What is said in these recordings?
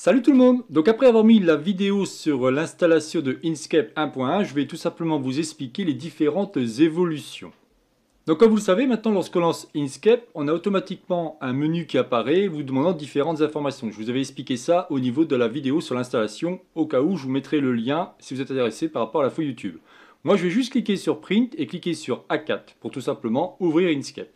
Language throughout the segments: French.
Salut tout le monde Donc après avoir mis la vidéo sur l'installation de Inkscape 1.1, je vais tout simplement vous expliquer les différentes évolutions. Donc comme vous le savez, maintenant lorsqu'on lance Inkscape, on a automatiquement un menu qui apparaît vous demandant différentes informations. Je vous avais expliqué ça au niveau de la vidéo sur l'installation, au cas où je vous mettrai le lien si vous êtes intéressé par rapport à la feuille YouTube. Moi je vais juste cliquer sur Print et cliquer sur A4 pour tout simplement ouvrir Inkscape.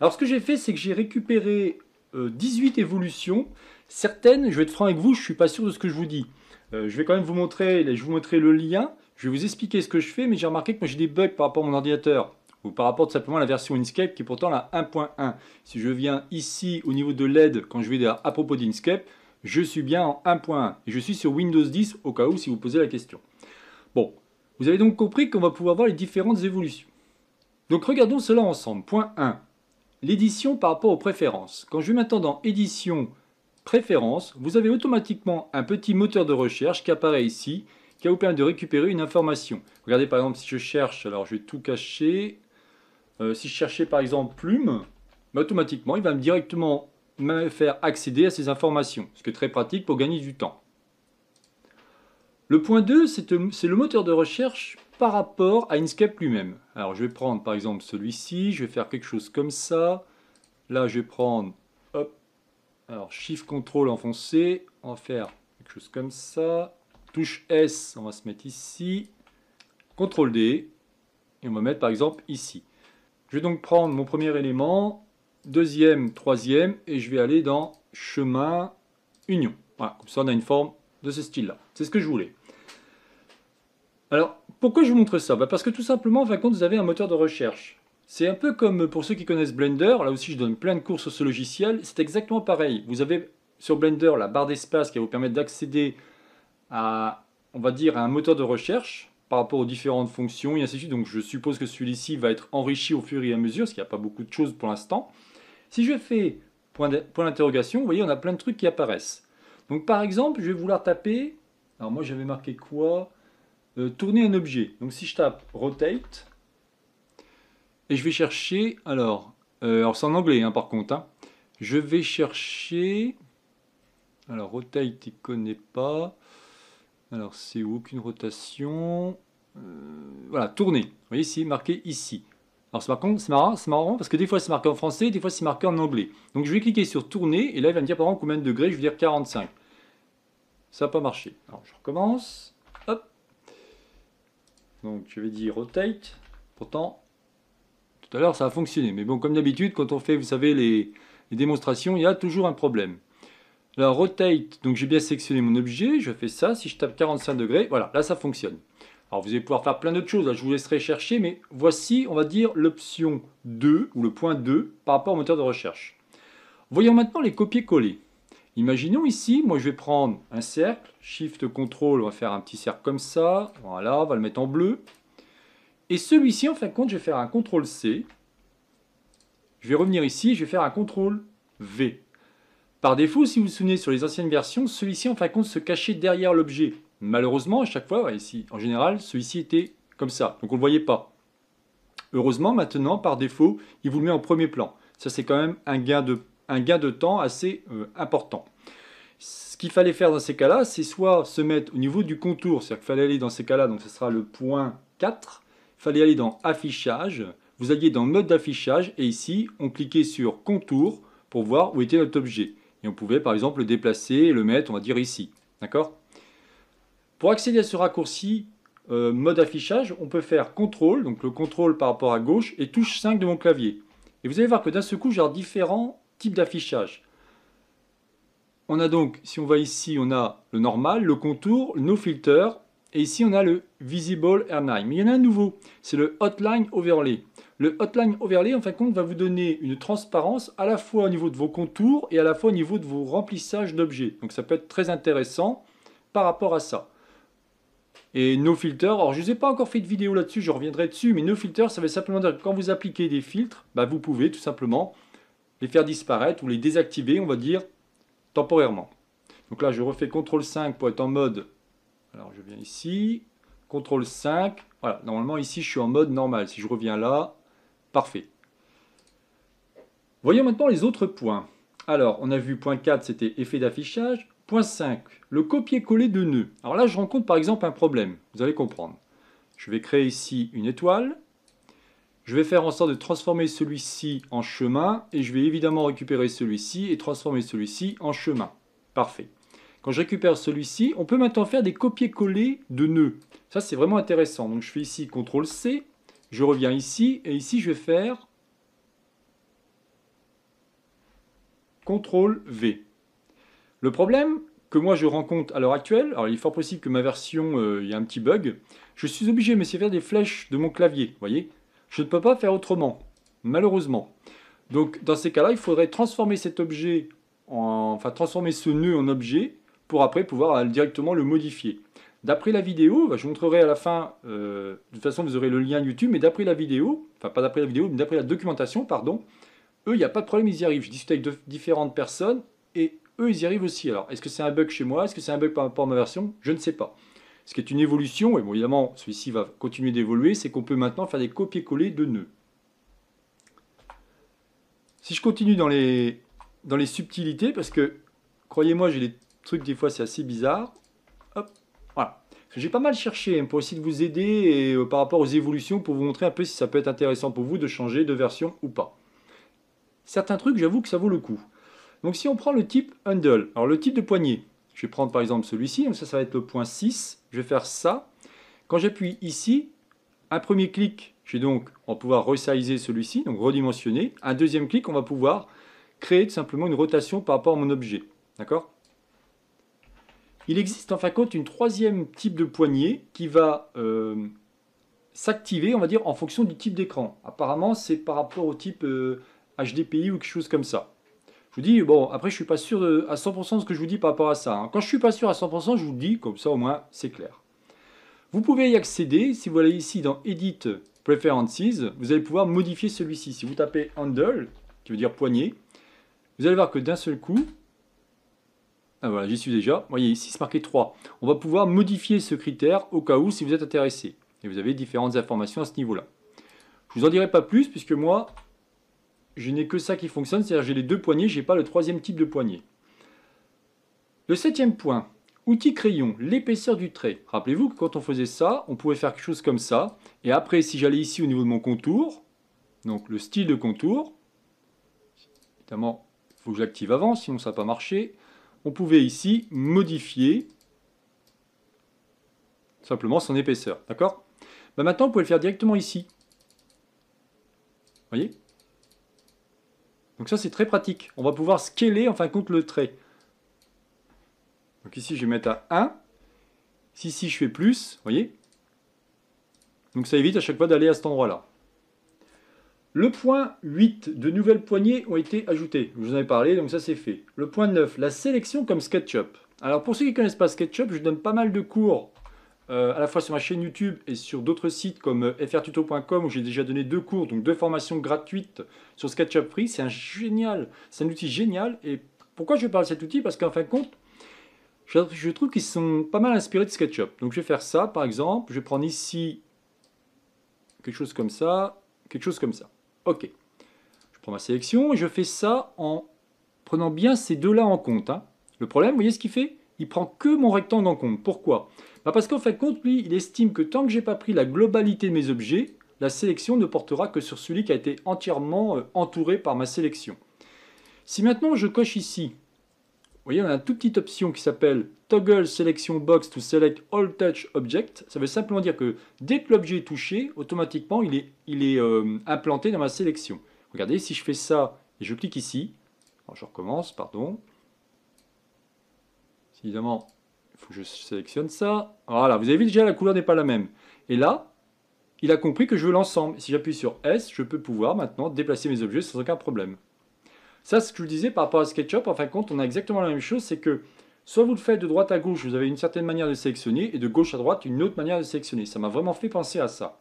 Alors ce que j'ai fait, c'est que j'ai récupéré 18 euh, évolutions Certaines, je vais être franc avec vous, je suis pas sûr de ce que je vous dis. Euh, je vais quand même vous montrer, je vous le lien. Je vais vous expliquer ce que je fais, mais j'ai remarqué que moi j'ai des bugs par rapport à mon ordinateur ou par rapport simplement à la version Inkscape qui est pourtant la 1.1. Si je viens ici au niveau de l'aide quand je vais dire à propos d'Inkscape, je suis bien en 1.1 et je suis sur Windows 10 au cas où si vous posez la question. Bon, vous avez donc compris qu'on va pouvoir voir les différentes évolutions. Donc regardons cela ensemble. Point 1. L'édition par rapport aux préférences. Quand je vais maintenant dans édition Préférence, vous avez automatiquement un petit moteur de recherche qui apparaît ici, qui va vous permettre de récupérer une information. Regardez par exemple si je cherche, alors je vais tout cacher, euh, si je cherchais par exemple plume, bah, automatiquement il va me directement me faire accéder à ces informations, ce qui est très pratique pour gagner du temps. Le point 2, c'est le moteur de recherche par rapport à Inkscape lui-même. Alors je vais prendre par exemple celui-ci, je vais faire quelque chose comme ça. Là je vais prendre alors, Shift CTRL enfoncé, on va faire quelque chose comme ça. Touche S, on va se mettre ici. CTRL D, et on va mettre par exemple ici. Je vais donc prendre mon premier élément, deuxième, troisième, et je vais aller dans chemin, union. Voilà, comme ça on a une forme de ce style-là. C'est ce que je voulais. Alors, pourquoi je vous montre ça bah, Parce que tout simplement, en fin de vous avez un moteur de recherche. C'est un peu comme pour ceux qui connaissent Blender, là aussi je donne plein de cours sur ce logiciel, c'est exactement pareil. Vous avez sur Blender la barre d'espace qui va vous permettre d'accéder à, on va dire, un moteur de recherche par rapport aux différentes fonctions et ainsi de suite. Donc je suppose que celui-ci va être enrichi au fur et à mesure, parce qu'il n'y a pas beaucoup de choses pour l'instant. Si je fais point d'interrogation, vous voyez, on a plein de trucs qui apparaissent. Donc par exemple, je vais vouloir taper, alors moi j'avais marqué quoi euh, Tourner un objet. Donc si je tape rotate, et je vais chercher, alors, euh, alors c'est en anglais hein, par contre, hein. je vais chercher, alors rotate, tu connaît pas, alors c'est aucune rotation, euh, voilà, tourner, vous voyez c'est marqué ici. Alors c'est marrant, c'est marrant parce que des fois c'est marqué en français, des fois c'est marqué en anglais. Donc je vais cliquer sur tourner et là il va me dire par exemple combien de degrés, je vais dire 45. Ça n'a pas marché. Alors je recommence. Hop. Donc je vais dire rotate. Pourtant, tout à l'heure, ça a fonctionné. Mais bon, comme d'habitude, quand on fait, vous savez, les, démonstrations, il y a toujours un problème. La rotate, donc j'ai bien sélectionné mon objet, je fais ça, si je tape 45 degrés, voilà, là ça fonctionne. Alors vous allez pouvoir faire plein d'autres choses, je vous laisserai chercher, mais voici, on va dire, l'option 2, ou le point 2, par rapport au moteur de recherche. Voyons maintenant les copier-coller. Imaginons ici, moi je vais prendre un cercle, Shift, ctrl on va faire un petit cercle comme ça, voilà, on va le mettre en bleu, et celui-ci, en fin de compte, je vais faire un CTRL C. Je vais revenir ici, je vais faire un CTRL V. Par défaut, si vous vous souvenez sur les anciennes versions, celui-ci, en fin de compte, se cachait derrière l'objet. Malheureusement, à chaque fois, ici, en général, celui-ci était comme ça, donc on ne le voyait pas. Heureusement, maintenant, par défaut, il vous le met en premier plan. Ça, c'est quand même un gain de, un gain de temps assez euh, important. Ce qu'il fallait faire dans ces cas-là, c'est soit se mettre au niveau du contour, c'est-à-dire qu'il fallait aller dans ces cas-là, donc ce sera le point 4, fallait aller dans Affichage, vous alliez dans Mode d'affichage et ici, on cliquait sur Contour pour voir où était notre objet. Et on pouvait par exemple le déplacer le mettre, on va dire ici. D'accord Pour accéder à ce raccourci euh, mode affichage, on peut faire CTRL, donc le contrôle par rapport à gauche, et touche 5 de mon clavier. Et vous allez voir que d'un seul coup, j'ai différents types d'affichage. On a donc, si on va ici, on a le normal, le contour, nos filters, et ici, on a le Visible Airline. Mais il y en a un nouveau, c'est le Hotline Overlay. Le Hotline Overlay, en fin de compte, va vous donner une transparence à la fois au niveau de vos contours et à la fois au niveau de vos remplissages d'objets. Donc ça peut être très intéressant par rapport à ça. Et nos filters, alors je ne vous ai pas encore fait de vidéo là-dessus, je reviendrai dessus, mais nos filters, ça veut simplement dire que quand vous appliquez des filtres, bah, vous pouvez tout simplement les faire disparaître ou les désactiver, on va dire, temporairement. Donc là, je refais CTRL 5 pour être en mode alors je viens ici, CTRL 5. Voilà, normalement ici je suis en mode normal. Si je reviens là, parfait. Voyons maintenant les autres points. Alors, on a vu point 4, c'était effet d'affichage. Point 5, le copier-coller de nœuds. Alors là, je rencontre par exemple un problème. Vous allez comprendre. Je vais créer ici une étoile. Je vais faire en sorte de transformer celui-ci en chemin. Et je vais évidemment récupérer celui-ci et transformer celui-ci en chemin. Parfait. Quand je récupère celui-ci, on peut maintenant faire des copier-coller de nœuds. Ça, c'est vraiment intéressant. Donc, je fais ici CTRL-C, je reviens ici, et ici, je vais faire CTRL-V. Le problème que moi, je rencontre à l'heure actuelle, alors il est fort possible que ma version, euh, il y a un petit bug, je suis obligé, de me servir des flèches de mon clavier, vous voyez Je ne peux pas faire autrement, malheureusement. Donc, dans ces cas-là, il faudrait transformer cet objet, enfin, transformer ce nœud en objet, pour après pouvoir euh, directement le modifier. D'après la vidéo, bah, je vous montrerai à la fin, euh, de toute façon vous aurez le lien YouTube, mais d'après la vidéo, enfin pas d'après la vidéo, mais d'après la documentation, pardon, eux, il n'y a pas de problème, ils y arrivent. Je discute avec différentes personnes et eux, ils y arrivent aussi. Alors, est-ce que c'est un bug chez moi Est-ce que c'est un bug par rapport à ma version Je ne sais pas. Ce qui est une évolution, et bon, évidemment, celui-ci va continuer d'évoluer, c'est qu'on peut maintenant faire des copier-coller de nœuds. Si je continue dans les, dans les subtilités, parce que, croyez-moi, j'ai les truc, des fois, c'est assez bizarre. Hop, voilà. J'ai pas mal cherché hein, pour essayer de vous aider et, euh, par rapport aux évolutions pour vous montrer un peu si ça peut être intéressant pour vous de changer de version ou pas. Certains trucs, j'avoue que ça vaut le coup. Donc si on prend le type handle, alors le type de poignée, je vais prendre par exemple celui-ci, hein, ça, ça va être le point 6, je vais faire ça. Quand j'appuie ici, un premier clic, j'ai donc en pouvoir resizer celui-ci, donc redimensionner. Un deuxième clic, on va pouvoir créer tout simplement une rotation par rapport à mon objet. D'accord il existe en fin de compte une troisième type de poignée qui va euh, s'activer, on va dire, en fonction du type d'écran. Apparemment, c'est par rapport au type HDPI euh, ou quelque chose comme ça. Je vous dis, bon, après, je suis pas sûr à 100% de ce que je vous dis par rapport à ça. Hein. Quand je suis pas sûr à 100%, je vous le dis, comme ça, au moins, c'est clair. Vous pouvez y accéder, si vous allez ici dans Edit Preferences, vous allez pouvoir modifier celui-ci. Si vous tapez Handle, qui veut dire poignée, vous allez voir que d'un seul coup, ah, voilà, j'y suis déjà. Vous voyez, ici, c'est marqué 3. On va pouvoir modifier ce critère au cas où si vous êtes intéressé. Et vous avez différentes informations à ce niveau-là. Je ne vous en dirai pas plus, puisque moi, je n'ai que ça qui fonctionne, c'est-à-dire j'ai les deux poignées, je n'ai pas le troisième type de poignée. Le septième point, outil crayon, l'épaisseur du trait. Rappelez-vous que quand on faisait ça, on pouvait faire quelque chose comme ça. Et après, si j'allais ici au niveau de mon contour, donc le style de contour, évidemment, il faut que j'active avant, sinon ça va pas marché on pouvait ici modifier simplement son épaisseur. D'accord bah, Maintenant, on pouvez le faire directement ici. Vous voyez Donc ça, c'est très pratique. On va pouvoir scaler, en fin de compte, le trait. Donc ici, je vais mettre à 1. Si, si, je fais plus, vous voyez Donc ça évite à chaque fois d'aller à cet endroit-là. Le point 8, de nouvelles poignées ont été ajoutées. Je vous en ai parlé, donc ça c'est fait. Le point 9, la sélection comme SketchUp. Alors pour ceux qui ne connaissent pas SketchUp, je donne pas mal de cours euh, à la fois sur ma chaîne YouTube et sur d'autres sites comme euh, frtuto.com où j'ai déjà donné deux cours, donc deux formations gratuites sur SketchUp Free. C'est un génial, c'est un outil génial. Et pourquoi je parle de cet outil Parce qu'en fin de compte, je, je trouve qu'ils sont pas mal inspirés de SketchUp. Donc je vais faire ça par exemple, je vais prendre ici quelque chose comme ça, quelque chose comme ça. OK. Je prends ma sélection et je fais ça en prenant bien ces deux-là en compte. Hein. Le problème, vous voyez ce qu'il fait Il prend que mon rectangle en compte. Pourquoi bah, Parce qu'en fait, compte, lui, il estime que tant que je n'ai pas pris la globalité de mes objets, la sélection ne portera que sur celui qui a été entièrement euh, entouré par ma sélection. Si maintenant je coche ici vous voyez, on a une toute petite option qui s'appelle Toggle Selection Box to Select All Touch Object. Ça veut simplement dire que dès que l'objet est touché, automatiquement, il est, il est euh, implanté dans ma sélection. Regardez, si je fais ça et je clique ici, alors je recommence, pardon. Évidemment, il faut que je sélectionne ça. Voilà, vous avez vu déjà, la couleur n'est pas la même. Et là, il a compris que je veux l'ensemble. Si j'appuie sur S, je peux pouvoir maintenant déplacer mes objets sans aucun problème. Ça, ce que je disais par rapport à SketchUp, en fin de compte, on a exactement la même chose, c'est que soit vous le faites de droite à gauche, vous avez une certaine manière de sélectionner, et de gauche à droite, une autre manière de sélectionner. Ça m'a vraiment fait penser à ça.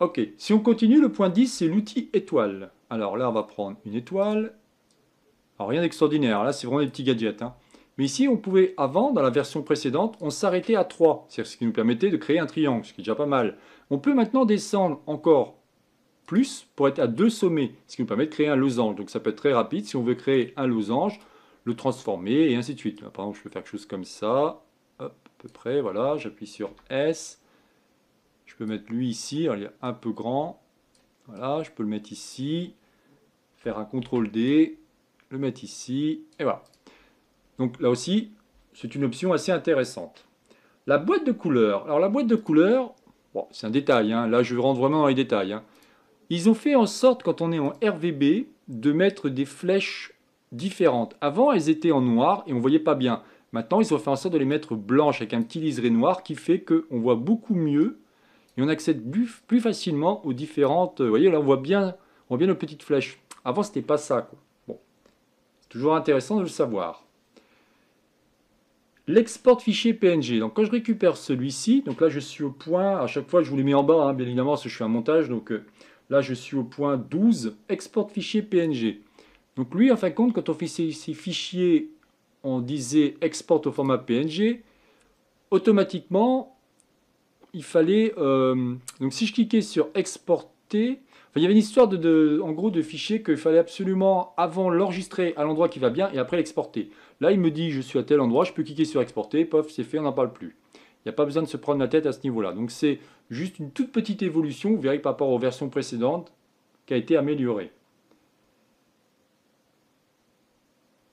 Ok, si on continue, le point 10, c'est l'outil étoile. Alors là, on va prendre une étoile. Alors rien d'extraordinaire, là c'est vraiment des petits gadgets. Hein. Mais ici, on pouvait, avant, dans la version précédente, on s'arrêtait à 3, c'est-à-dire ce qui nous permettait de créer un triangle, ce qui est déjà pas mal. On peut maintenant descendre encore plus pour être à deux sommets, ce qui nous permet de créer un losange. Donc ça peut être très rapide. Si on veut créer un losange, le transformer et ainsi de suite. Par exemple, je peux faire quelque chose comme ça. à peu près, voilà. J'appuie sur S. Je peux mettre lui ici. il est un peu grand. Voilà, je peux le mettre ici. Faire un CTRL D. Le mettre ici. Et voilà. Donc là aussi, c'est une option assez intéressante. La boîte de couleurs. Alors la boîte de couleurs, c'est un détail. Hein. Là, je rentre vraiment dans les détails. Hein. Ils ont fait en sorte, quand on est en RVB, de mettre des flèches différentes. Avant, elles étaient en noir et on ne voyait pas bien. Maintenant, ils ont fait en sorte de les mettre blanches avec un petit liseré noir qui fait qu'on voit beaucoup mieux et on accède plus, facilement aux différentes... Euh, vous voyez, là, on voit bien, on bien nos petites flèches. Avant, ce n'était pas ça. Quoi. Bon, toujours intéressant de le savoir. L'export fichier PNG. Donc, quand je récupère celui-ci, donc là, je suis au point. À chaque fois, je vous les mets en bas, hein, bien évidemment, parce que je suis un montage. Donc, euh, Là, je suis au point 12, export fichier PNG. Donc lui, en fin de compte, quand on fait ces, fichiers, on disait export au format PNG, automatiquement, il fallait... Euh, donc si je cliquais sur exporter, il y avait une histoire de, en gros de fichiers qu'il fallait absolument avant l'enregistrer à l'endroit qui va bien et après l'exporter. Là, il me dit, je suis à tel endroit, je peux cliquer sur exporter, pof, c'est fait, on n'en parle plus. Il n'y a pas besoin de se prendre la tête à ce niveau-là. Donc c'est juste une toute petite évolution, vous verrez par rapport aux versions précédentes, qui a été améliorée.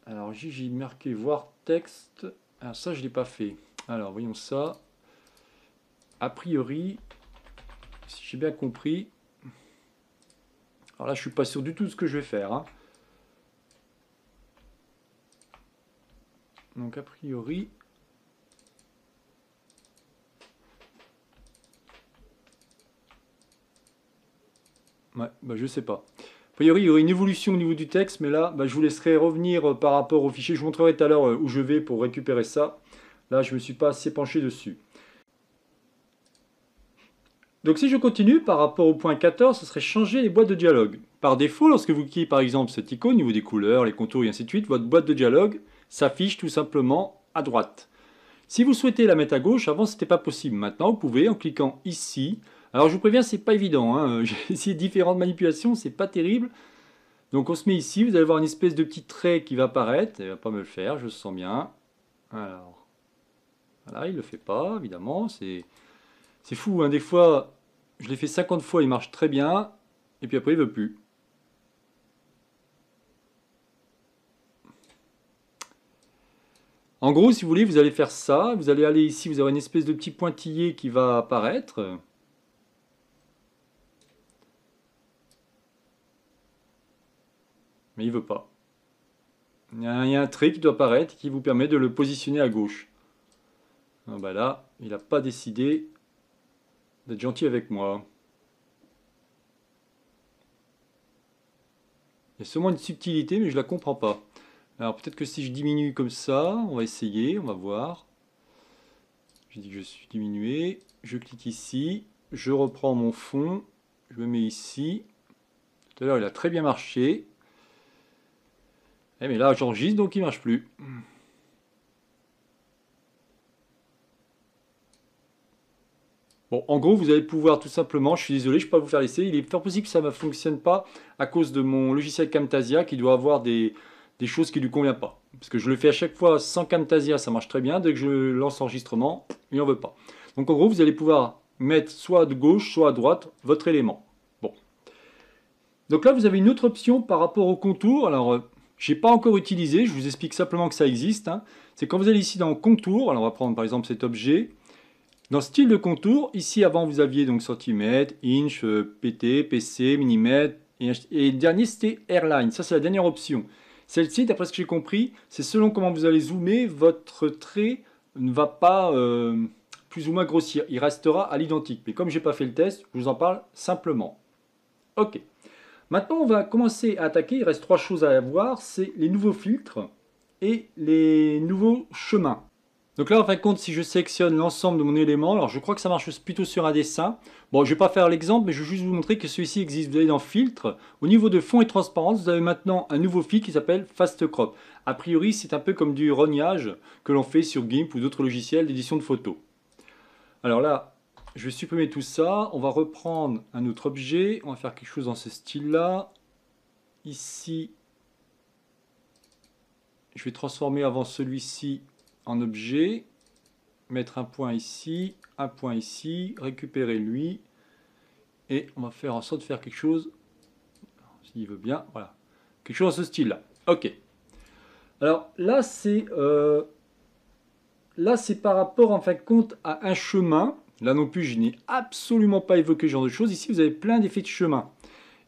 Alors, j'ai marqué voir texte. Alors, ah, ça, je ne l'ai pas fait. Alors, voyons ça. A priori, si j'ai bien compris. Alors là, je ne suis pas sûr du tout ce que je vais faire. Hein. Donc, a priori, Bah, je ne sais pas. A priori, il y aurait une évolution au niveau du texte, mais là, bah, je vous laisserai revenir euh, par rapport au fichier. Je vous montrerai tout à l'heure euh, où je vais pour récupérer ça. Là, je ne me suis pas assez penché dessus. Donc si je continue par rapport au point 14, ce serait changer les boîtes de dialogue. Par défaut, lorsque vous cliquez par exemple cette icône au niveau des couleurs, les contours et ainsi de suite, votre boîte de dialogue s'affiche tout simplement à droite. Si vous souhaitez la mettre à gauche, avant ce n'était pas possible. Maintenant, vous pouvez en cliquant ici, alors je vous préviens, c'est pas évident. Hein. J'ai essayé différentes manipulations, c'est pas terrible. Donc on se met ici, vous allez voir une espèce de petit trait qui va apparaître. Il va pas me le faire, je le sens bien. Alors, voilà, il le fait pas, évidemment. C'est fou, hein. des fois, je l'ai fait 50 fois, il marche très bien. Et puis après, il veut plus. En gros, si vous voulez, vous allez faire ça. Vous allez aller ici, vous aurez une espèce de petit pointillé qui va apparaître. mais il veut pas. Il y, a, un trait qui doit apparaître qui vous permet de le positionner à gauche. Ah bah là, il n'a pas décidé d'être gentil avec moi. Il y a seulement une subtilité, mais je la comprends pas. Alors peut-être que si je diminue comme ça, on va essayer, on va voir. Je dis que je suis diminué, je clique ici, je reprends mon fond, je me mets ici. Tout à l'heure, il a très bien marché. Eh, mais là j'enregistre donc il marche plus. Bon, en gros, vous allez pouvoir tout simplement, je suis désolé, je ne peux pas vous faire laisser, il est fort possible que ça ne fonctionne pas à cause de mon logiciel Camtasia qui doit avoir des, choses qui ne lui conviennent pas. Parce que je le fais à chaque fois sans Camtasia, ça marche très bien, dès que je lance l'enregistrement, il n'en veut pas. Donc en gros, vous allez pouvoir mettre soit de gauche, soit à droite votre élément. Bon. Donc là, vous avez une autre option par rapport au contour. Alors, euh, je n'ai pas encore utilisé, je vous explique simplement que ça existe. Hein. C'est quand vous allez ici dans contour, alors on va prendre par exemple cet objet. Dans style de contour, ici avant vous aviez donc centimètres, inch, euh, pt, pc, millimètre, et, et le dernier c'était airline, ça c'est la dernière option. Celle-ci, d'après ce que j'ai compris, c'est selon comment vous allez zoomer, votre trait ne va pas euh, plus ou moins grossir. Il restera à l'identique. Mais comme je n'ai pas fait le test, je vous en parle simplement. OK. Maintenant, on va commencer à attaquer. Il reste trois choses à voir. C'est les nouveaux filtres et les nouveaux chemins. Donc là, en fin de compte, si je sélectionne l'ensemble de mon élément, alors je crois que ça marche plutôt sur un dessin. Bon, je ne vais pas faire l'exemple, mais je vais juste vous montrer que celui-ci existe. Vous allez dans Filtre. Au niveau de fond et transparence, vous avez maintenant un nouveau fil qui s'appelle Fast Crop. A priori, c'est un peu comme du rognage que l'on fait sur GIMP ou d'autres logiciels d'édition de photos. Alors là, je vais supprimer tout ça. On va reprendre un autre objet. On va faire quelque chose dans ce style-là. Ici, je vais transformer avant celui-ci en objet. Mettre un point ici, un point ici, récupérer lui. Et on va faire en sorte de faire quelque chose, s'il veut bien, voilà. Quelque chose dans ce style-là. OK. Alors là, c'est... Euh, là, c'est par rapport, en fin de compte, à un chemin Là non plus, je n'ai absolument pas évoqué ce genre de choses. Ici, vous avez plein d'effets de chemin.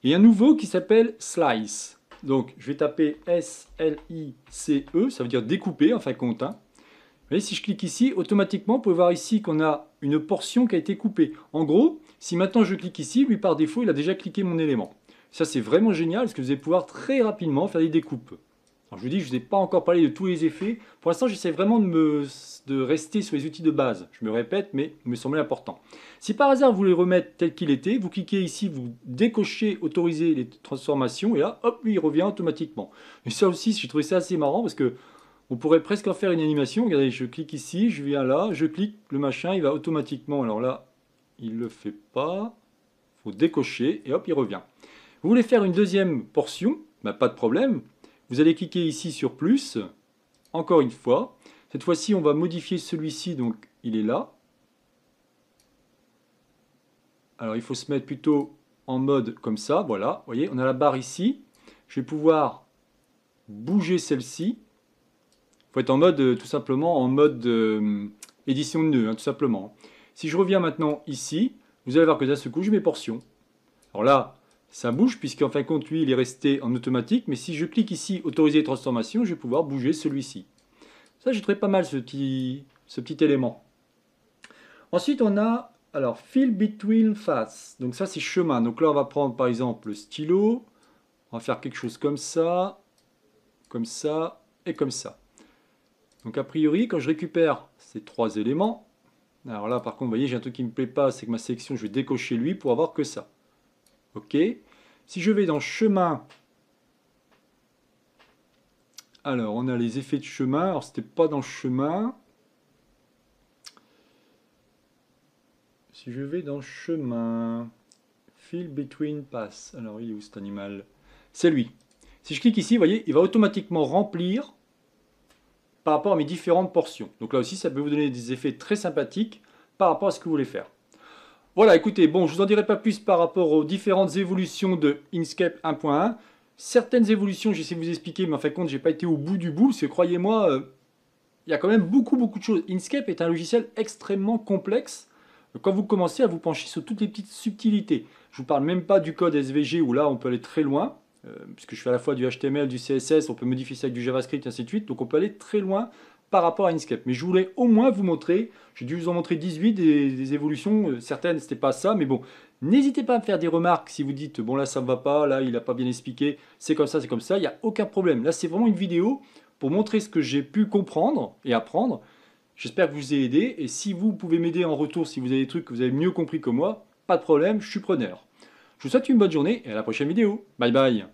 Et un nouveau qui s'appelle Slice. Donc, je vais taper S-L-I-C-E, ça veut dire découper, en fin de compte. Hein. Vous voyez, si je clique ici, automatiquement, vous pouvez voir ici qu'on a une portion qui a été coupée. En gros, si maintenant je clique ici, lui, par défaut, il a déjà cliqué mon élément. Ça, c'est vraiment génial, parce que vous allez pouvoir très rapidement faire des découpes je vous dis, je n'ai pas encore parlé de tous les effets. Pour l'instant, j'essaie vraiment de, rester sur les outils de base. Je me répète, mais il me semblait important. Si par hasard, vous voulez remettre tel qu'il était, vous cliquez ici, vous décochez « Autoriser les transformations » et là, hop, il revient automatiquement. Et ça aussi, j'ai trouvé ça assez marrant parce que on pourrait presque en faire une animation. Regardez, je clique ici, je viens là, je clique, le machin, il va automatiquement. Alors là, il ne le fait pas. Il faut décocher et hop, il revient. Vous voulez faire une deuxième portion ben, Pas de problème. Vous allez cliquer ici sur plus, encore une fois. Cette fois-ci, on va modifier celui-ci, donc il est là. Alors, il faut se mettre plutôt en mode comme ça, voilà. Vous voyez, on a la barre ici. Je vais pouvoir bouger celle-ci. Il faut être en mode, euh, tout simplement, en mode euh, édition de nœud, hein, tout simplement. Si je reviens maintenant ici, vous allez voir que d'un seul coup, j'ai mes portions. Alors là, ça bouge, puisqu'en fin de compte, lui, il est resté en automatique. Mais si je clique ici, autoriser les transformations, je vais pouvoir bouger celui-ci. Ça, j'ai trouvé pas mal ce petit, élément. Ensuite, on a alors fill between face. Donc ça, c'est chemin. Donc là, on va prendre par exemple le stylo. On va faire quelque chose comme ça, comme ça et comme ça. Donc a priori, quand je récupère ces trois éléments, alors là, par contre, vous voyez, j'ai un truc qui ne me plaît pas, c'est que ma sélection, je vais décocher lui pour avoir que ça. OK si je vais dans chemin, alors on a les effets de chemin. Alors c'était pas dans chemin. Si je vais dans chemin, fill between pass. Alors il est où cet animal C'est lui. Si je clique ici, vous voyez, il va automatiquement remplir par rapport à mes différentes portions. Donc là aussi, ça peut vous donner des effets très sympathiques par rapport à ce que vous voulez faire. Voilà, écoutez, bon, je vous en dirai pas plus par rapport aux différentes évolutions de Inkscape 1.1. Certaines évolutions, j'essaie de vous expliquer, mais en fin de compte, j'ai pas été au bout du bout, parce que croyez-moi, euh, il y a quand même beaucoup, beaucoup de choses. Inkscape est un logiciel extrêmement complexe quand vous commencez à vous pencher sur toutes les petites subtilités. Je vous parle même pas du code SVG, où là, on peut aller très loin, euh, puisque je fais à la fois du HTML, du CSS, on peut modifier ça avec du JavaScript, et ainsi de suite, donc on peut aller très loin par rapport à Inkscape. Mais je voulais au moins vous montrer, j'ai dû vous en montrer 18 des, évolutions, euh, certaines c'était pas ça, mais bon, n'hésitez pas à me faire des remarques si vous dites, bon là ça ne va pas, là il a pas bien expliqué, c'est comme ça, c'est comme ça, il n'y a aucun problème. Là c'est vraiment une vidéo pour montrer ce que j'ai pu comprendre et apprendre. J'espère que vous ai aidé, et si vous pouvez m'aider en retour, si vous avez des trucs que vous avez mieux compris que moi, pas de problème, je suis preneur. Je vous souhaite une bonne journée et à la prochaine vidéo. Bye bye